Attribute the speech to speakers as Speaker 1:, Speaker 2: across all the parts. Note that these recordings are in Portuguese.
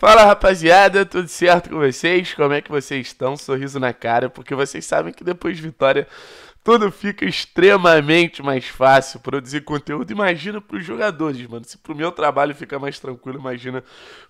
Speaker 1: Fala rapaziada, tudo certo com vocês? Como é que vocês estão? Sorriso na cara, porque vocês sabem que depois de vitória tudo fica extremamente mais fácil produzir conteúdo. Imagina para os jogadores, mano. Se para o meu trabalho fica mais tranquilo, imagina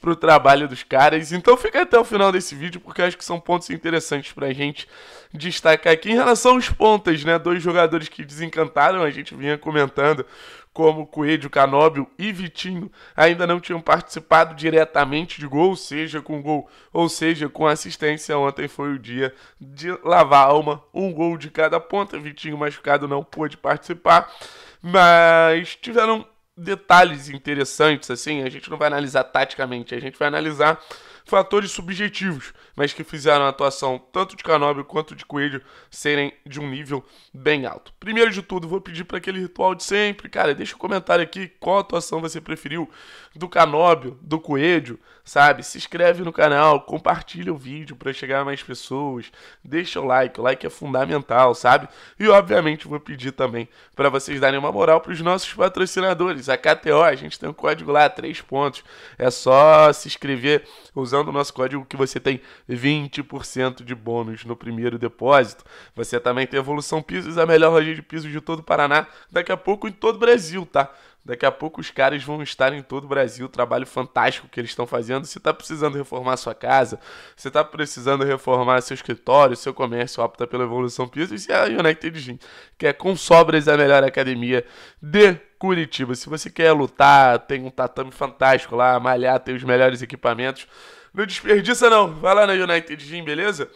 Speaker 1: para o trabalho dos caras. Então fica até o final desse vídeo, porque acho que são pontos interessantes para a gente destacar aqui. Em relação aos pontas, né? Dois jogadores que desencantaram, a gente vinha comentando como Coelho, Canóbio e Vitinho ainda não tinham participado diretamente de gol, seja com gol ou seja com assistência. Ontem foi o dia de lavar a alma, um gol de cada ponta volta. Vitinho machucado não pôde participar, mas tiveram detalhes interessantes, assim. A gente não vai analisar taticamente, a gente vai analisar fatores subjetivos, mas que fizeram a atuação tanto de Canóbio quanto de Coelho serem de um nível bem alto. Primeiro de tudo, vou pedir para aquele ritual de sempre, cara, deixa o um comentário aqui qual atuação você preferiu do Canóbio, do Coelho, sabe? Se inscreve no canal, compartilha o vídeo para chegar a mais pessoas, deixa o like, o like é fundamental, sabe? E obviamente vou pedir também para vocês darem uma moral para os nossos patrocinadores, a KTO, a gente tem um código lá, três pontos, é só se inscrever usando o nosso código que você tem 20% de bônus no primeiro depósito. Você também tem Evolução Pisos, a melhor loja de pisos de todo o Paraná, daqui a pouco em todo o Brasil, tá? Daqui a pouco os caras vão estar em todo o Brasil, o trabalho fantástico que eles estão fazendo. Se está precisando reformar sua casa, se está precisando reformar seu escritório, seu comércio, opta pela Evolução Pisos e a United Gym, que é com sobras a melhor academia de Curitiba. Se você quer lutar, tem um tatame fantástico lá, malhar, tem os melhores equipamentos. Não desperdiça não, vai lá na United Gym, beleza?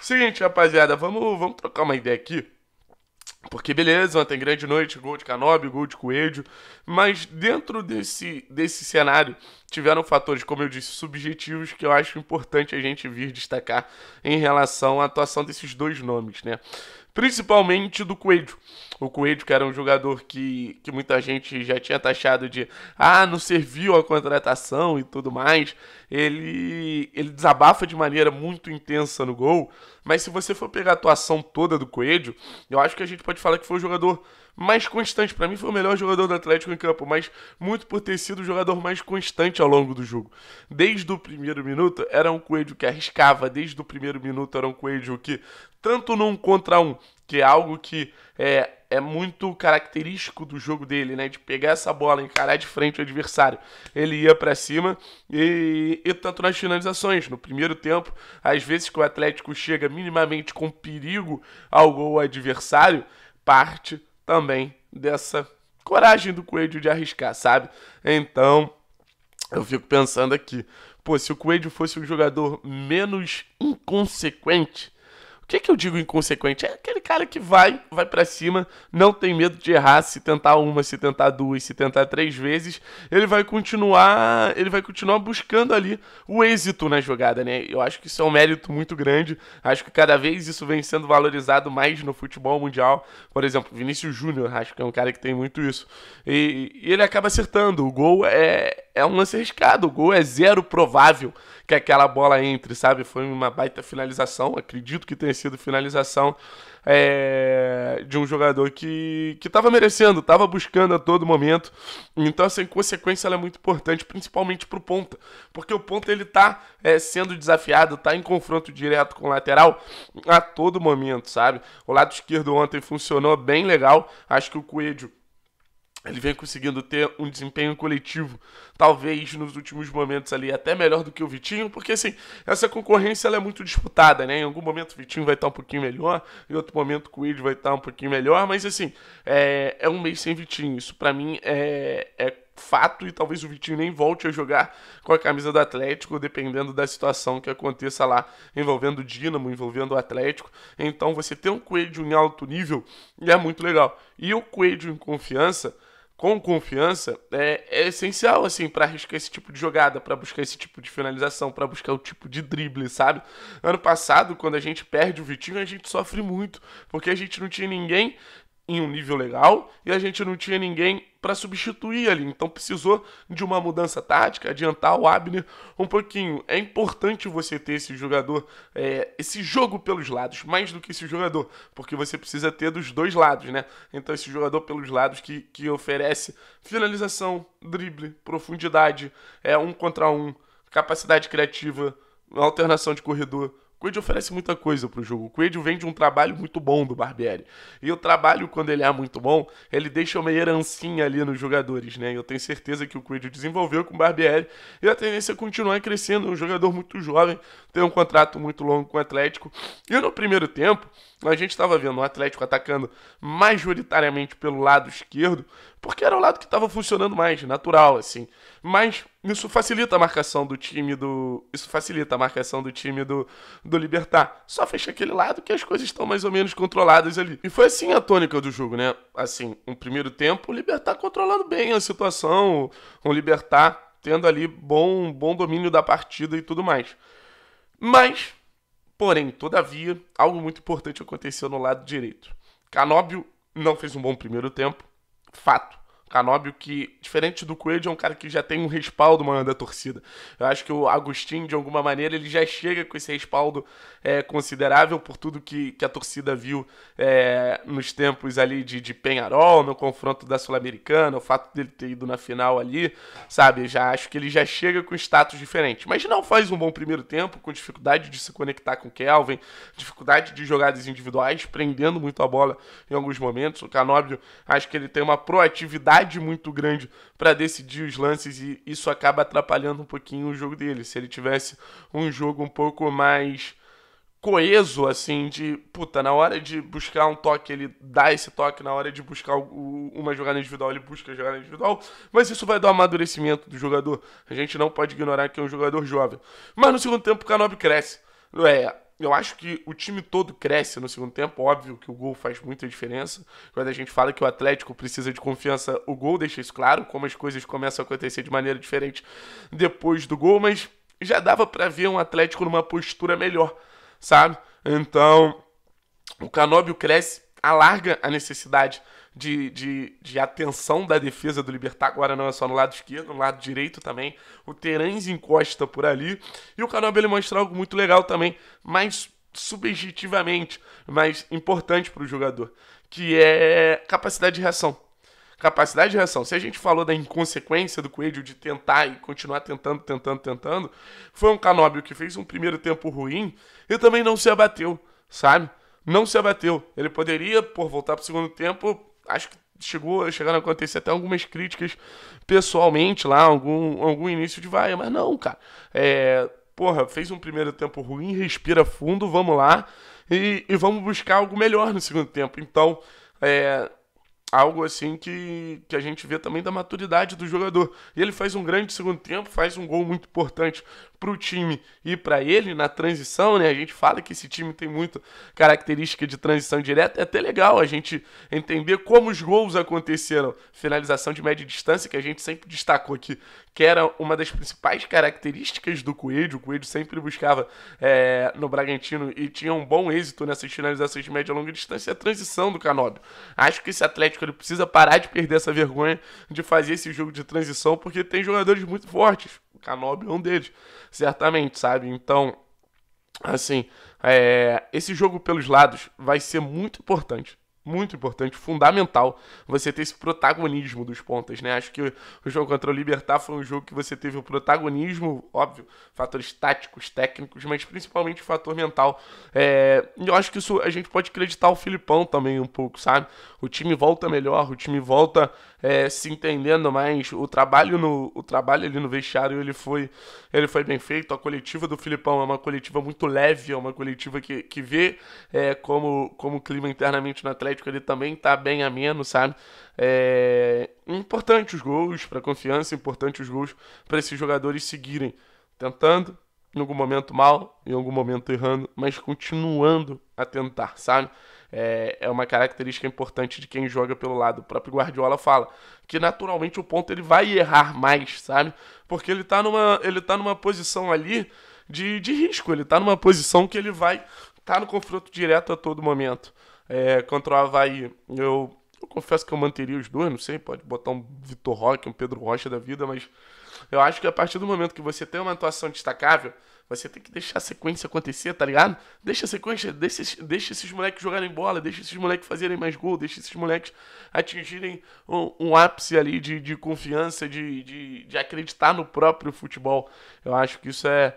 Speaker 1: Seguinte, rapaziada, vamos, vamos trocar uma ideia aqui porque beleza, ontem grande noite, gol de Canobi, gol de Coelho, mas dentro desse, desse cenário tiveram fatores, como eu disse, subjetivos que eu acho importante a gente vir destacar em relação à atuação desses dois nomes, né? Principalmente do Coelho. O Coelho, que era um jogador que, que muita gente já tinha taxado de ah, não serviu a contratação e tudo mais. Ele, ele desabafa de maneira muito intensa no gol. Mas se você for pegar a atuação toda do Coelho, eu acho que a gente pode falar que foi o jogador mais constante. Para mim, foi o melhor jogador do Atlético em campo, mas muito por ter sido o jogador mais constante ao longo do jogo. Desde o primeiro minuto, era um Coelho que arriscava, desde o primeiro minuto, era um Coelho que, tanto num contra um, que é algo que é, é muito característico do jogo dele, né? De pegar essa bola, encarar de frente o adversário. Ele ia para cima e, e tanto nas finalizações. No primeiro tempo, às vezes que o Atlético chega minimamente com perigo ao gol adversário, parte também dessa coragem do Coelho de arriscar, sabe? Então, eu fico pensando aqui, pô, se o Coelho fosse um jogador menos inconsequente, que, que eu digo inconsequente? É aquele cara que vai, vai para cima, não tem medo de errar, se tentar uma, se tentar duas, se tentar três vezes, ele vai continuar, ele vai continuar buscando ali o êxito na jogada, né? Eu acho que isso é um mérito muito grande. Acho que cada vez isso vem sendo valorizado mais no futebol mundial. Por exemplo, Vinícius Júnior, acho que é um cara que tem muito isso. E, e ele acaba acertando. O gol é, é um lance arriscado, o gol é zero provável que aquela bola entre, sabe? Foi uma baita finalização, acredito que tenha sido finalização é, de um jogador que estava merecendo, estava buscando a todo momento. Então essa assim, inconsequência é muito importante, principalmente para o ponta, porque o ponta ele está é, eh, sendo desafiado, está em confronto direto com o lateral a todo momento, sabe? O lado esquerdo ontem funcionou bem legal, acho que o Coelho ele vem conseguindo ter um desempenho coletivo talvez nos últimos momentos ali até melhor do que o Vitinho, porque assim, essa concorrência ela é muito disputada, né? Em algum momento o Vitinho vai estar um pouquinho melhor, em outro momento o Coelho vai estar um pouquinho melhor, mas assim, é, é um mês sem Vitinho. Isso para mim é, é fato e talvez o Vitinho nem volte a jogar com a camisa do Atlético, dependendo da situação que aconteça lá, envolvendo o Dínamo, envolvendo o Atlético. Então você ter um Coelho em alto nível é muito legal. E o Coelho em confiança com confiança é, é essencial assim para arriscar esse tipo de jogada, para buscar esse tipo de finalização, para buscar o tipo de drible, sabe? Ano passado, quando a gente perde o Vitinho, a gente sofre muito, porque a gente não tinha ninguém em um nível legal e a gente não tinha ninguém para substituir ali. Então precisou de uma mudança tática, adiantar o Abner um pouquinho. É importante você ter esse jogador, é, esse jogo pelos lados, mais do que esse jogador, porque você precisa ter dos dois lados, né? Então esse jogador pelos lados que, que oferece finalização, drible, profundidade, é um contra um, capacidade criativa, alternação de corredor o Coelho oferece muita coisa para o jogo. O Coelho vem de um trabalho muito bom do Barbieri. E o trabalho, quando ele é muito bom, ele deixa uma herancinha ali nos jogadores, né? Eu tenho certeza que o Coelho desenvolveu com o Barbieri e a tendência é continuar crescendo. É um jogador muito jovem, tem um contrato muito longo com o Atlético. E no primeiro tempo, a gente estava vendo o Atlético atacando majoritariamente pelo lado esquerdo, porque era o lado que estava funcionando mais, natural, assim. Mas isso facilita a marcação do time do. Isso facilita a marcação do time do, do Libertar. Só fecha aquele lado que as coisas estão mais ou menos controladas ali. E foi assim a tônica do jogo, né? Assim, um primeiro tempo, o Libertar controlando bem a situação, o Libertar tendo ali bom, bom domínio da partida e tudo mais. Mas, porém, todavia, algo muito importante aconteceu no lado direito. Canóbio não fez um bom primeiro tempo, fato. Canóbio que, diferente do Coelho, é um cara que já tem um respaldo, maior da torcida. Eu acho que o Agostinho, de alguma maneira, ele já chega com esse respaldo é, considerável por tudo que, que a torcida viu é, nos tempos ali de, de Penharol, no confronto da Sul-Americana, o fato dele ter ido na final ali, sabe? Já acho que ele já chega com status diferente. Mas não faz um bom primeiro tempo, com dificuldade de se conectar com o Kelvin, dificuldade de jogadas individuais, prendendo muito a bola em alguns momentos. O Canóbio, acho que ele tem uma proatividade liberdade muito grande para decidir os lances e isso acaba atrapalhando um pouquinho o jogo dele. Se ele tivesse um jogo um pouco mais coeso, assim, de puta, na hora de buscar um toque, ele dá esse toque, na hora de buscar o, uma jogada individual, ele busca a jogada individual, mas isso vai dar um amadurecimento do jogador. A gente não pode ignorar que é um jogador jovem. Mas no segundo tempo o Canobi cresce. É, eu acho que o time todo cresce no segundo tempo. Óbvio que o gol faz muita diferença. Quando a gente fala que o Atlético precisa de confiança, o gol deixa isso claro, como as coisas começam a acontecer de maneira diferente depois do gol, mas já dava para ver um Atlético numa postura melhor, sabe? Então, o Canóbio cresce, alarga a necessidade de, de, de atenção da defesa do Libertar. Agora não é só no lado esquerdo, no lado direito também. O Terãs encosta por ali. E o Canobio ele mostra algo muito legal também, mais subjetivamente, mas importante para o jogador, que é capacidade de reação capacidade de reação. Se a gente falou da inconsequência do Coelho de tentar e continuar tentando, tentando, tentando, foi um Canóbio que fez um primeiro tempo ruim e também não se abateu, sabe? Não se abateu. Ele poderia, por voltar para o segundo tempo, acho que chegou, chegaram a acontecer até algumas críticas pessoalmente lá, algum, algum início de vaia, mas não, cara. É, porra, fez um primeiro tempo ruim, respira fundo, vamos lá e, e vamos buscar algo melhor no segundo tempo. Então, é, algo assim que, que a gente vê também da maturidade do jogador. E ele faz um grande segundo tempo, faz um gol muito importante para o time e para ele na transição, né? A gente fala que esse time tem muita característica de transição direta. É até legal a gente entender como os gols aconteceram. Finalização de média distância, que a gente sempre destacou aqui, que era uma das principais características do Coelho. O Coelho sempre buscava é, no Bragantino e tinha um bom êxito nessas finalizações de média e longa distância. E é a transição do Canóbio. Acho que esse Atlético ele precisa parar de perder essa vergonha de fazer esse jogo de transição, porque tem jogadores muito fortes o Canobi é um deles, certamente, sabe? Então, assim, é, esse jogo pelos lados vai ser muito importante muito importante, fundamental, você ter esse protagonismo dos pontas, né? Acho que o jogo contra o Libertar foi um jogo que você teve o protagonismo, óbvio, fatores táticos, técnicos, mas principalmente o fator mental. É, eu acho que isso a gente pode acreditar o Filipão também um pouco, sabe? O time volta melhor, o time volta é, se entendendo mais, o trabalho no o trabalho ali no vestiário ele foi ele foi bem feito, a coletiva do Filipão é uma coletiva muito leve, é uma coletiva que, que vê é, como, como o clima internamente no Atlético Atlético ele também está bem a menos, sabe? É importante os gols para confiança, importante os gols para esses jogadores seguirem tentando, em algum momento mal, em algum momento errando, mas continuando a tentar, sabe? É, é uma característica importante de quem joga pelo lado. O próprio Guardiola fala que naturalmente o ponto ele vai errar mais, sabe? Porque ele está numa, ele tá numa posição ali de, de risco, ele está numa posição que ele vai estar tá no confronto direto a todo momento. É, contra o Havaí, eu, eu confesso que eu manteria os dois, não sei, pode botar um Vitor Roque, um Pedro Rocha da vida, mas eu acho que a partir do momento que você tem uma atuação destacável, você tem que deixar a sequência acontecer, tá ligado? Deixa a sequência, deixa, deixa esses moleques jogarem bola, deixa esses moleques fazerem mais gol, deixa esses moleques atingirem um, um ápice ali de, de confiança, de, de, de acreditar no próprio futebol. Eu acho que isso é,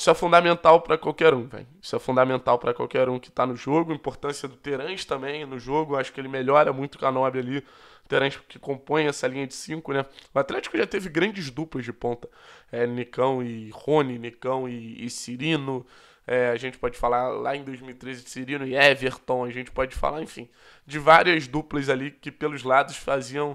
Speaker 1: isso é fundamental para qualquer um, velho. Isso é fundamental para qualquer um que está no jogo. A importância do Terence também no jogo. Acho que ele melhora muito o Canobi ali. Terans que compõe essa linha de 5, né? O Atlético já teve grandes duplas de ponta. É, Nicão e Rony, Nicão e, e Cirino. É, a gente pode falar lá em 2013 de Cirino e Everton. A gente pode falar, enfim, de várias duplas ali que pelos lados faziam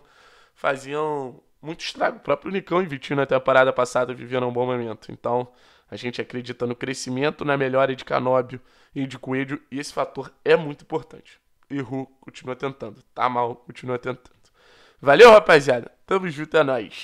Speaker 1: faziam muito estrago. O próprio Nicão e Vitinho até a parada passada viveram um bom momento. Então, a gente acredita no crescimento, na melhora de Canóbio e de Coelho, e esse fator é muito importante. Errou, continua tentando. Tá mal, continua tentando. Valeu, rapaziada. Tamo junto, é nóis.